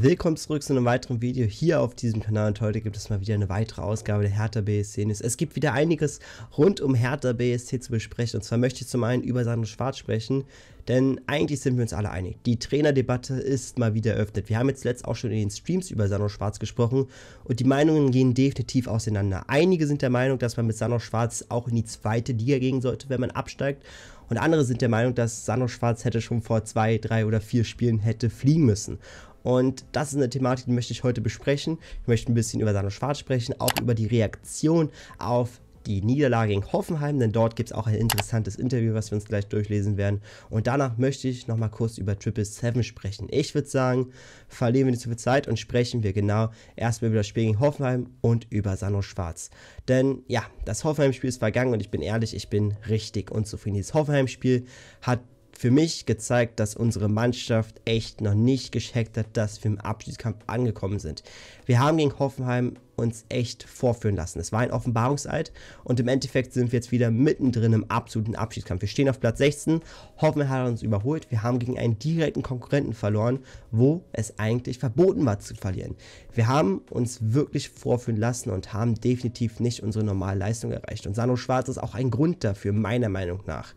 Willkommen zurück zu einem weiteren Video hier auf diesem Kanal und heute gibt es mal wieder eine weitere Ausgabe der Hertha BSC News. Es gibt wieder einiges rund um Hertha BSC zu besprechen und zwar möchte ich zum einen über Sandro Schwarz sprechen, denn eigentlich sind wir uns alle einig. Die Trainerdebatte ist mal wieder eröffnet. Wir haben jetzt letzt auch schon in den Streams über Sandro Schwarz gesprochen und die Meinungen gehen definitiv auseinander. Einige sind der Meinung, dass man mit Sandro Schwarz auch in die zweite Liga gehen sollte, wenn man absteigt und andere sind der Meinung, dass Sandro Schwarz hätte schon vor zwei, drei oder vier Spielen hätte fliegen müssen. Und das ist eine Thematik, die möchte ich heute besprechen. Ich möchte ein bisschen über Sano Schwarz sprechen, auch über die Reaktion auf die Niederlage in Hoffenheim, denn dort gibt es auch ein interessantes Interview, was wir uns gleich durchlesen werden. Und danach möchte ich nochmal kurz über Triple Seven sprechen. Ich würde sagen, verlieren wir nicht zu viel Zeit und sprechen wir genau erstmal über das Spiel gegen Hoffenheim und über Sano Schwarz. Denn ja, das Hoffenheim-Spiel ist vergangen und ich bin ehrlich, ich bin richtig unzufrieden. Dieses Hoffenheim-Spiel hat für mich gezeigt, dass unsere Mannschaft echt noch nicht gescheckt hat, dass wir im Abschiedskampf angekommen sind. Wir haben gegen Hoffenheim uns echt vorführen lassen. Es war ein Offenbarungseid und im Endeffekt sind wir jetzt wieder mittendrin im absoluten Abschiedskampf. Wir stehen auf Platz 16, Hoffenheim hat uns überholt, wir haben gegen einen direkten Konkurrenten verloren, wo es eigentlich verboten war zu verlieren. Wir haben uns wirklich vorführen lassen und haben definitiv nicht unsere normale Leistung erreicht. Und Sano Schwarz ist auch ein Grund dafür, meiner Meinung nach.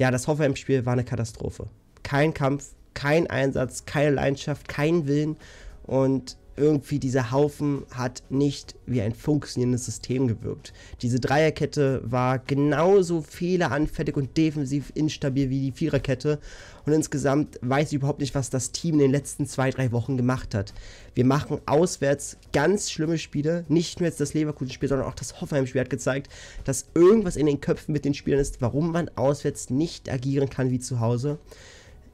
Ja, das Hoffenheim-Spiel war eine Katastrophe. Kein Kampf, kein Einsatz, keine Leidenschaft, kein Willen. Und irgendwie dieser Haufen hat nicht wie ein funktionierendes System gewirkt. Diese Dreierkette war genauso fehleranfällig und defensiv instabil wie die Viererkette. Und insgesamt weiß ich überhaupt nicht, was das Team in den letzten zwei, drei Wochen gemacht hat. Wir machen auswärts ganz schlimme Spiele. Nicht nur jetzt das Leverkusen-Spiel, sondern auch das Hoffenheim-Spiel hat gezeigt, dass irgendwas in den Köpfen mit den Spielern ist, warum man auswärts nicht agieren kann wie zu Hause.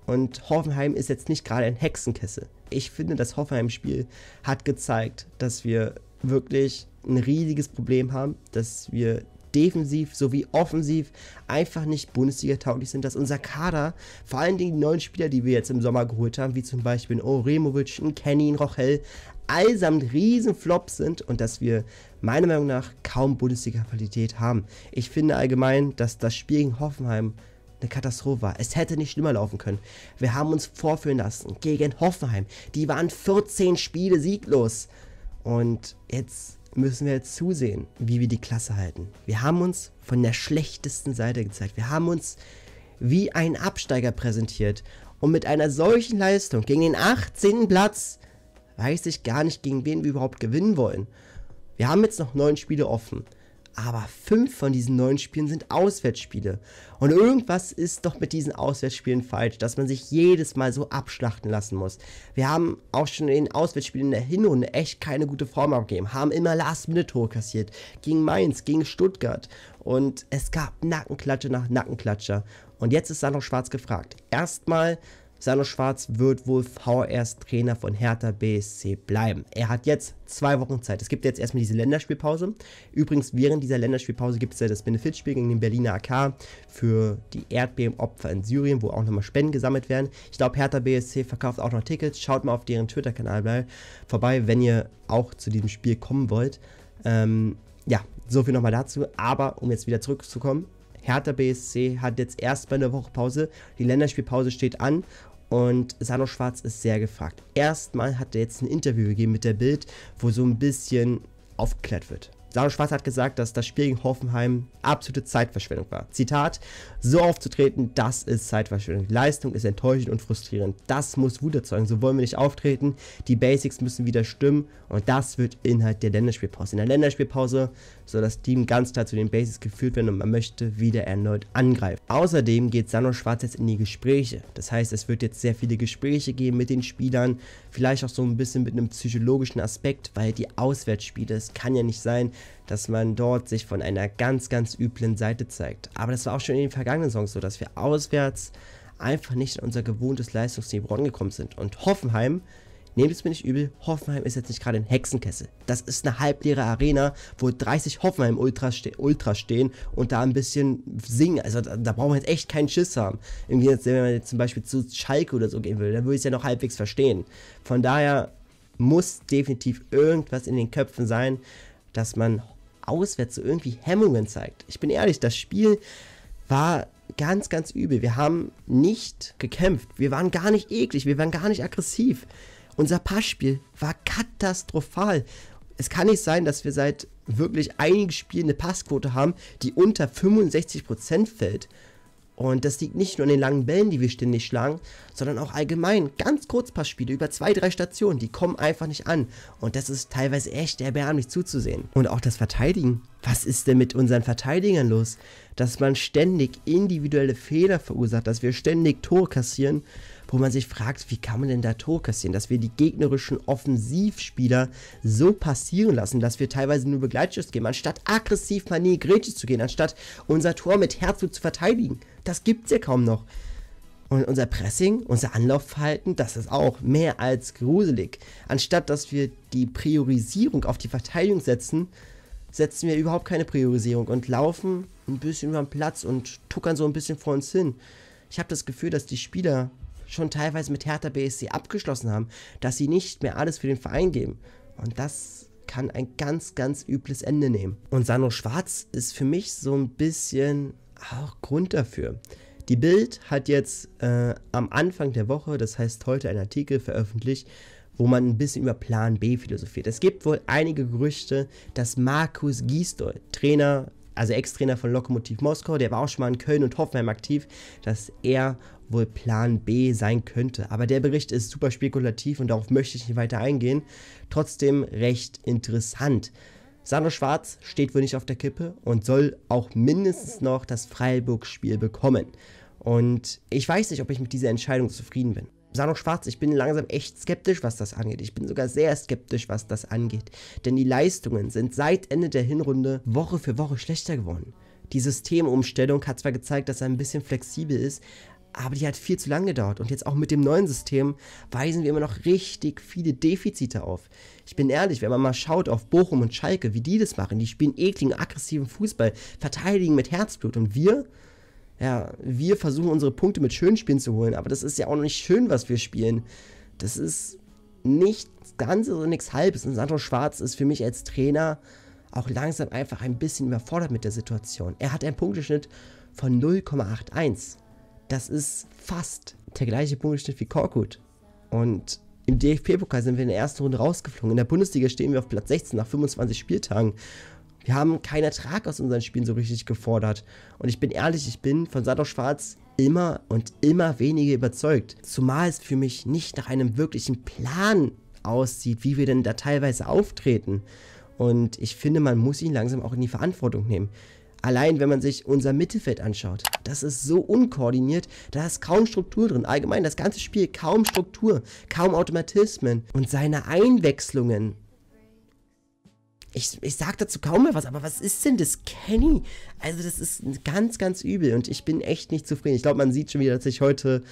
Und Hoffenheim ist jetzt nicht gerade ein Hexenkessel. Ich finde, das Hoffenheim-Spiel hat gezeigt, dass wir wirklich ein riesiges Problem haben, dass wir defensiv sowie offensiv einfach nicht Bundesliga-tauglich sind, dass unser Kader, vor allen Dingen die neuen Spieler, die wir jetzt im Sommer geholt haben, wie zum Beispiel Oremovic, Kenny, Rochel, allsamt Flops sind und dass wir meiner Meinung nach kaum Bundesliga-Qualität haben. Ich finde allgemein, dass das Spiel gegen Hoffenheim eine Katastrophe war. Es hätte nicht schlimmer laufen können. Wir haben uns vorführen lassen gegen Hoffenheim. Die waren 14 Spiele sieglos. Und jetzt müssen wir jetzt zusehen, wie wir die Klasse halten. Wir haben uns von der schlechtesten Seite gezeigt. Wir haben uns wie ein Absteiger präsentiert. Und mit einer solchen Leistung gegen den 18. Platz weiß ich gar nicht, gegen wen wir überhaupt gewinnen wollen. Wir haben jetzt noch neun Spiele offen aber fünf von diesen neun Spielen sind Auswärtsspiele. Und irgendwas ist doch mit diesen Auswärtsspielen falsch, dass man sich jedes Mal so abschlachten lassen muss. Wir haben auch schon in den Auswärtsspielen in der Hinrunde echt keine gute Form abgegeben, haben immer Last-Minute-Tore kassiert. Gegen Mainz, gegen Stuttgart. Und es gab Nackenklatsche nach Nackenklatscher. Und jetzt ist da noch schwarz gefragt. Erstmal Sano Schwarz wird wohl vorerst Trainer von Hertha BSC bleiben. Er hat jetzt zwei Wochen Zeit. Es gibt jetzt erstmal diese Länderspielpause. Übrigens, während dieser Länderspielpause gibt es ja das Benefitspiel gegen den Berliner AK für die Erdbebenopfer in Syrien, wo auch nochmal Spenden gesammelt werden. Ich glaube, Hertha BSC verkauft auch noch Tickets. Schaut mal auf deren Twitter-Kanal vorbei, wenn ihr auch zu diesem Spiel kommen wollt. Ähm, ja, so viel nochmal dazu. Aber um jetzt wieder zurückzukommen, Hertha BSC hat jetzt erst mal eine Woche Pause. Die Länderspielpause steht an und Sano Schwarz ist sehr gefragt. Erstmal hat er jetzt ein Interview gegeben mit der Bild, wo so ein bisschen aufgeklärt wird. Sano Schwarz hat gesagt, dass das Spiel gegen Hoffenheim absolute Zeitverschwendung war. Zitat, so aufzutreten, das ist Zeitverschwendung. Leistung ist enttäuschend und frustrierend. Das muss Wut erzeugen. So wollen wir nicht auftreten. Die Basics müssen wieder stimmen. Und das wird Inhalt der Länderspielpause. In der Länderspielpause soll das Team ganz klar zu den Bases geführt werden und man möchte wieder erneut angreifen. Außerdem geht Sano Schwarz jetzt in die Gespräche. Das heißt, es wird jetzt sehr viele Gespräche geben mit den Spielern, vielleicht auch so ein bisschen mit einem psychologischen Aspekt, weil die Auswärtsspiele, es kann ja nicht sein, dass man dort sich von einer ganz, ganz üblen Seite zeigt. Aber das war auch schon in den vergangenen Songs so, dass wir auswärts einfach nicht in unser gewohntes Leistungsniveau angekommen sind. Und Hoffenheim Nehmt es mir nicht übel, Hoffenheim ist jetzt nicht gerade ein Hexenkessel. Das ist eine halbleere Arena, wo 30 Hoffenheim Ultras, ste Ultras stehen und da ein bisschen singen. Also da, da braucht man jetzt echt keinen Schiss haben. Irgendwie jetzt, wenn man jetzt zum Beispiel zu Schalke oder so gehen will, dann würde ich es ja noch halbwegs verstehen. Von daher muss definitiv irgendwas in den Köpfen sein, dass man auswärts so irgendwie Hemmungen zeigt. Ich bin ehrlich, das Spiel war ganz, ganz übel. Wir haben nicht gekämpft. Wir waren gar nicht eklig. Wir waren gar nicht aggressiv. Unser Passspiel war katastrophal. Es kann nicht sein, dass wir seit wirklich einigen Spielen eine Passquote haben, die unter 65% fällt. Und das liegt nicht nur an den langen Bällen, die wir ständig schlagen, sondern auch allgemein ganz Kurzpassspiele über zwei, drei Stationen, die kommen einfach nicht an. Und das ist teilweise echt erbärmlich zuzusehen. Und auch das Verteidigen. Was ist denn mit unseren Verteidigern los? Dass man ständig individuelle Fehler verursacht, dass wir ständig Tore kassieren wo man sich fragt, wie kann man denn da Tor kassieren, dass wir die gegnerischen Offensivspieler so passieren lassen, dass wir teilweise nur Begleitschuss geben, anstatt aggressiv mal in die Grätsche zu gehen, anstatt unser Tor mit Herzblut zu verteidigen. Das gibt's ja kaum noch. Und unser Pressing, unser Anlaufverhalten, das ist auch mehr als gruselig. Anstatt dass wir die Priorisierung auf die Verteidigung setzen, setzen wir überhaupt keine Priorisierung und laufen ein bisschen über den Platz und tuckern so ein bisschen vor uns hin. Ich habe das Gefühl, dass die Spieler schon teilweise mit Hertha BSC abgeschlossen haben, dass sie nicht mehr alles für den Verein geben. Und das kann ein ganz, ganz übles Ende nehmen. Und Sano Schwarz ist für mich so ein bisschen auch Grund dafür. Die Bild hat jetzt äh, am Anfang der Woche, das heißt heute, einen Artikel veröffentlicht, wo man ein bisschen über Plan B philosophiert. Es gibt wohl einige Gerüchte, dass Markus Gisdol, Trainer also Ex-Trainer von Lokomotiv Moskau, der war auch schon mal in Köln und Hoffenheim aktiv, dass er wohl Plan B sein könnte. Aber der Bericht ist super spekulativ und darauf möchte ich nicht weiter eingehen. Trotzdem recht interessant. Sandro Schwarz steht wohl nicht auf der Kippe und soll auch mindestens noch das Freiburg-Spiel bekommen. Und ich weiß nicht, ob ich mit dieser Entscheidung zufrieden bin. Sano Schwarz, ich bin langsam echt skeptisch, was das angeht. Ich bin sogar sehr skeptisch, was das angeht. Denn die Leistungen sind seit Ende der Hinrunde Woche für Woche schlechter geworden. Die Systemumstellung hat zwar gezeigt, dass er ein bisschen flexibel ist, aber die hat viel zu lang gedauert. Und jetzt auch mit dem neuen System weisen wir immer noch richtig viele Defizite auf. Ich bin ehrlich, wenn man mal schaut auf Bochum und Schalke, wie die das machen, die spielen ekligen, aggressiven Fußball, verteidigen mit Herzblut. Und wir ja, wir versuchen unsere Punkte mit schönen Spielen zu holen, aber das ist ja auch noch nicht schön, was wir spielen. Das ist nichts Ganzes und nichts Halbes. Und Sandro Schwarz ist für mich als Trainer auch langsam einfach ein bisschen überfordert mit der Situation. Er hat einen Punkteschnitt von 0,81. Das ist fast der gleiche Punkteschnitt wie Korkut. Und im dfp pokal sind wir in der ersten Runde rausgeflogen. In der Bundesliga stehen wir auf Platz 16 nach 25 Spieltagen. Wir haben keinen Ertrag aus unseren Spielen so richtig gefordert. Und ich bin ehrlich, ich bin von Sato Schwarz immer und immer weniger überzeugt. Zumal es für mich nicht nach einem wirklichen Plan aussieht, wie wir denn da teilweise auftreten. Und ich finde, man muss ihn langsam auch in die Verantwortung nehmen. Allein wenn man sich unser Mittelfeld anschaut, das ist so unkoordiniert, da ist kaum Struktur drin. Allgemein das ganze Spiel kaum Struktur, kaum Automatismen. Und seine Einwechslungen ich, ich sage dazu kaum mehr was, aber was ist denn das Kenny? Also das ist ganz, ganz übel und ich bin echt nicht zufrieden. Ich glaube, man sieht schon wieder, dass ich heute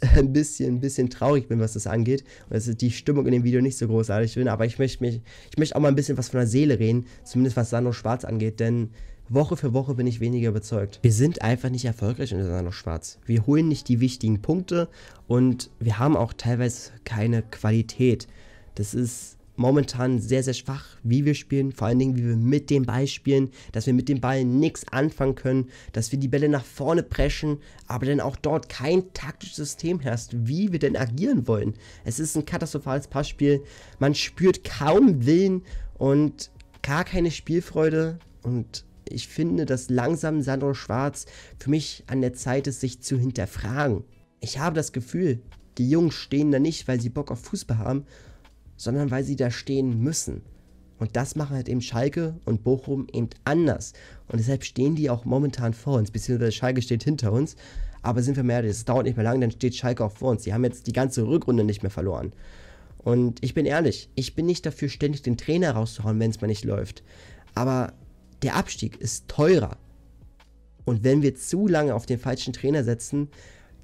äh, ein bisschen, ein bisschen traurig bin, was das angeht. Und dass die Stimmung in dem Video nicht so großartig bin, aber ich möchte mich, ich möchte auch mal ein bisschen was von der Seele reden, zumindest was Sano Schwarz angeht, denn Woche für Woche bin ich weniger überzeugt. Wir sind einfach nicht erfolgreich unter Sano Schwarz. Wir holen nicht die wichtigen Punkte und wir haben auch teilweise keine Qualität. Das ist momentan sehr, sehr schwach, wie wir spielen, vor allen Dingen, wie wir mit dem Ball spielen, dass wir mit dem Ball nichts anfangen können, dass wir die Bälle nach vorne preschen, aber dann auch dort kein taktisches System herrscht, wie wir denn agieren wollen. Es ist ein katastrophales Passspiel, man spürt kaum Willen und gar keine Spielfreude und ich finde, dass langsam Sandro Schwarz für mich an der Zeit ist, sich zu hinterfragen. Ich habe das Gefühl, die Jungen stehen da nicht, weil sie Bock auf Fußball haben, sondern weil sie da stehen müssen. Und das machen halt eben Schalke und Bochum eben anders. Und deshalb stehen die auch momentan vor uns, beziehungsweise Schalke steht hinter uns. Aber sind wir mehr, das dauert nicht mehr lange, dann steht Schalke auch vor uns. Die haben jetzt die ganze Rückrunde nicht mehr verloren. Und ich bin ehrlich, ich bin nicht dafür, ständig den Trainer rauszuhauen, wenn es mal nicht läuft. Aber der Abstieg ist teurer. Und wenn wir zu lange auf den falschen Trainer setzen,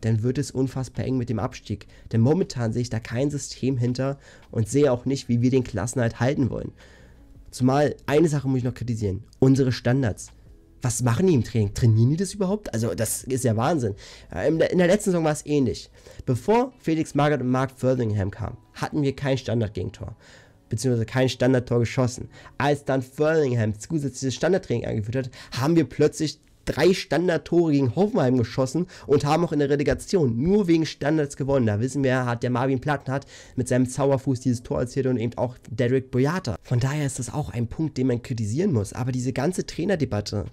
dann wird es unfassbar eng mit dem Abstieg. Denn momentan sehe ich da kein System hinter und sehe auch nicht, wie wir den Klassenhalt halten wollen. Zumal eine Sache muss ich noch kritisieren: unsere Standards. Was machen die im Training? Trainieren die das überhaupt? Also, das ist ja Wahnsinn. Äh, in der, letzten Saison war es ähnlich. Bevor Felix Magath und Mark Furlingham kamen, hatten wir kein Standard-Gegentor. Beziehungsweise kein Standardtor geschossen. Als dann Furlingham zusätzliches Standardtraining eingeführt hat, haben wir plötzlich drei Standardtore gegen Hoffenheim geschossen und haben auch in der Relegation nur wegen Standards gewonnen. Da wissen wir, hat der Marvin Plattenhardt mit seinem Zauberfuß dieses Tor erzielt und eben auch Derek Boyata. Von daher ist das auch ein Punkt, den man kritisieren muss. Aber diese ganze Trainerdebatte,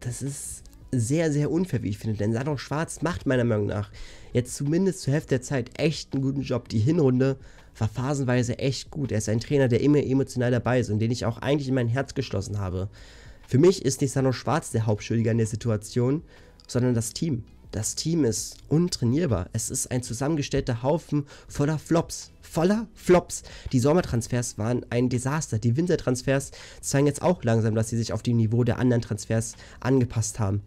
das ist sehr, sehr unfair, wie ich finde. Denn Sandro Schwarz macht meiner Meinung nach jetzt zumindest zur Hälfte der Zeit echt einen guten Job. Die Hinrunde war phasenweise echt gut. Er ist ein Trainer, der immer emotional dabei ist und den ich auch eigentlich in mein Herz geschlossen habe. Für mich ist nicht Sano Schwarz der Hauptschuldiger in der Situation, sondern das Team. Das Team ist untrainierbar. Es ist ein zusammengestellter Haufen voller Flops. Voller Flops. Die Sommertransfers waren ein Desaster. Die Wintertransfers zeigen jetzt auch langsam, dass sie sich auf dem Niveau der anderen Transfers angepasst haben.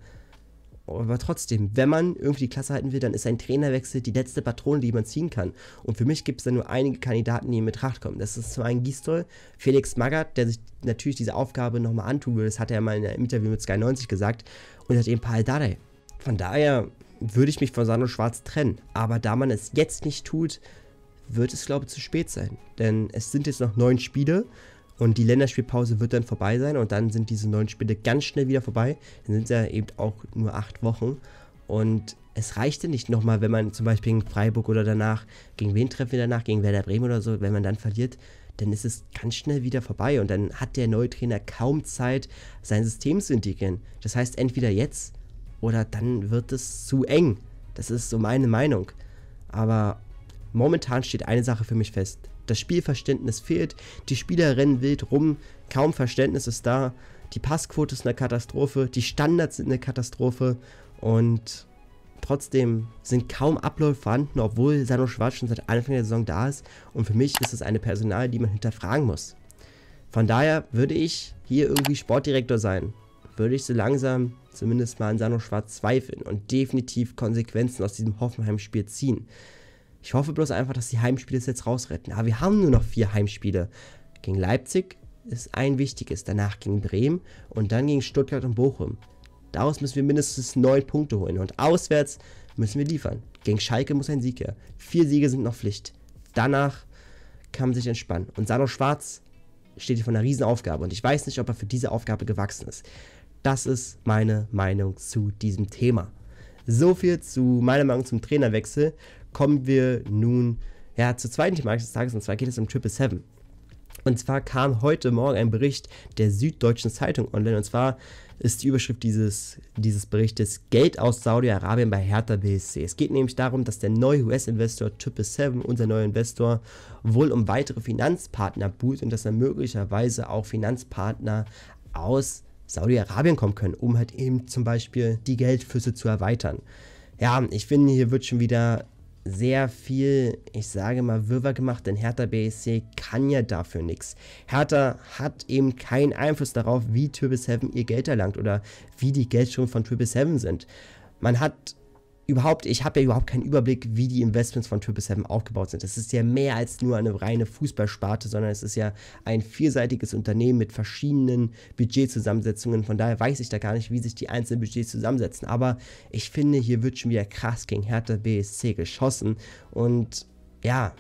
Oh. Aber trotzdem, wenn man irgendwie die Klasse halten will, dann ist ein Trainerwechsel die letzte Patrone, die man ziehen kann. Und für mich gibt es da nur einige Kandidaten, die in Betracht kommen. Das ist zum einen Gistol, Felix Magath, der sich natürlich diese Aufgabe nochmal antun will. Das hat er mal in einem Interview mit Sky90 gesagt. Und hat eben Paul Dardai. Von daher würde ich mich von Sandro Schwarz trennen. Aber da man es jetzt nicht tut, wird es, glaube ich, zu spät sein. Denn es sind jetzt noch neun Spiele und die Länderspielpause wird dann vorbei sein und dann sind diese neun Spiele ganz schnell wieder vorbei. Dann sind es ja eben auch nur acht Wochen. Und es reichte nicht nochmal, wenn man zum Beispiel gegen Freiburg oder danach, gegen wen treffen wir danach, gegen Werder Bremen oder so, wenn man dann verliert, dann ist es ganz schnell wieder vorbei und dann hat der neue Trainer kaum Zeit, sein System zu integrieren. Das heißt, entweder jetzt oder dann wird es zu eng. Das ist so meine Meinung. Aber momentan steht eine Sache für mich fest. Das Spielverständnis fehlt, die Spieler rennen wild rum, kaum Verständnis ist da, die Passquote ist eine Katastrophe, die Standards sind eine Katastrophe und trotzdem sind kaum Abläufe vorhanden, obwohl Sano Schwarz schon seit Anfang der Saison da ist und für mich ist es eine Personal, die man hinterfragen muss. Von daher würde ich hier irgendwie Sportdirektor sein, würde ich so langsam zumindest mal an Sano Schwarz zweifeln und definitiv Konsequenzen aus diesem Hoffenheim-Spiel ziehen. Ich hoffe bloß einfach, dass die Heimspiele es jetzt rausretten. Aber wir haben nur noch vier Heimspiele. Gegen Leipzig ist ein wichtiges, danach gegen Bremen und dann gegen Stuttgart und Bochum. Daraus müssen wir mindestens neun Punkte holen und auswärts müssen wir liefern. Gegen Schalke muss ein Sieg her. Vier Siege sind noch Pflicht. Danach kann man sich entspannen. Und Sano Schwarz steht hier vor einer Riesenaufgabe und ich weiß nicht, ob er für diese Aufgabe gewachsen ist. Das ist meine Meinung zu diesem Thema. So viel zu meiner Meinung zum Trainerwechsel kommen wir nun ja, zur zweiten Thematik des Tages und zwar geht es um Triple Seven. Und zwar kam heute Morgen ein Bericht der Süddeutschen Zeitung online. Und zwar ist die Überschrift dieses, dieses Berichtes Geld aus Saudi-Arabien bei Hertha BSC. Es geht nämlich darum, dass der neue US-Investor Triple Seven, unser neuer Investor, wohl um weitere Finanzpartner buhlt und dass er möglicherweise auch Finanzpartner aus Saudi-Arabien kommen können, um halt eben zum Beispiel die Geldflüsse zu erweitern. Ja, ich finde, hier wird schon wieder sehr viel, ich sage mal, Wirrwarr gemacht, denn Hertha BSC kann ja dafür nichts. Hertha hat eben keinen Einfluss darauf, wie Triple Seven ihr Geld erlangt oder wie die Geldströme von Triple Seven sind. Man hat überhaupt, ich habe ja überhaupt keinen Überblick, wie die Investments von Triple Seven aufgebaut sind. Es ist ja mehr als nur eine reine Fußballsparte, sondern es ist ja ein vielseitiges Unternehmen mit verschiedenen Budgetzusammensetzungen. Von daher weiß ich da gar nicht, wie sich die einzelnen Budgets zusammensetzen. Aber ich finde, hier wird schon wieder krass gegen Hertha BSC geschossen. Und ja,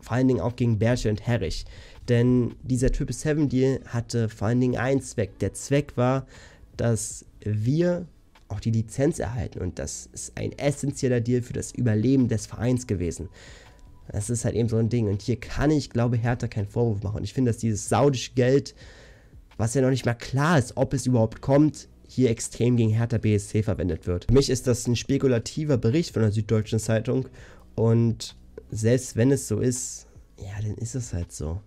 vor allen Dingen auch gegen Berche und Herrich. Denn dieser Triple Seven Deal hatte vor allen Dingen einen Zweck. Der Zweck war, dass wir auch die Lizenz erhalten und das ist ein essentieller Deal für das Überleben des Vereins gewesen. Das ist halt eben so ein Ding und hier kann ich, glaube Hertha keinen Vorwurf machen. ich finde, dass dieses saudische Geld, was ja noch nicht mal klar ist, ob es überhaupt kommt, hier extrem gegen Hertha BSC verwendet wird. Für mich ist das ein spekulativer Bericht von der Süddeutschen Zeitung und selbst wenn es so ist, ja, dann ist es halt so.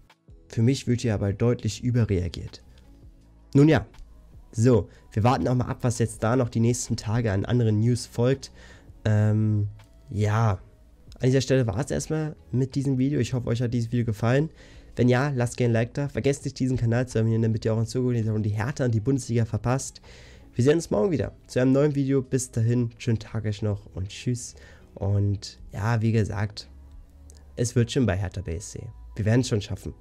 Für mich wird hier aber deutlich überreagiert. Nun ja, so, wir warten auch mal ab, was jetzt da noch die nächsten Tage an anderen News folgt. Ähm, ja, an dieser Stelle war es erstmal mit diesem Video. Ich hoffe, euch hat dieses Video gefallen. Wenn ja, lasst gerne ein Like da. Vergesst nicht, diesen Kanal zu abonnieren, damit ihr auch in Zukunft die Hertha und die Bundesliga verpasst. Wir sehen uns morgen wieder zu einem neuen Video. Bis dahin, schönen Tag euch noch und tschüss. Und ja, wie gesagt, es wird schon bei Hertha BSC. Wir werden es schon schaffen.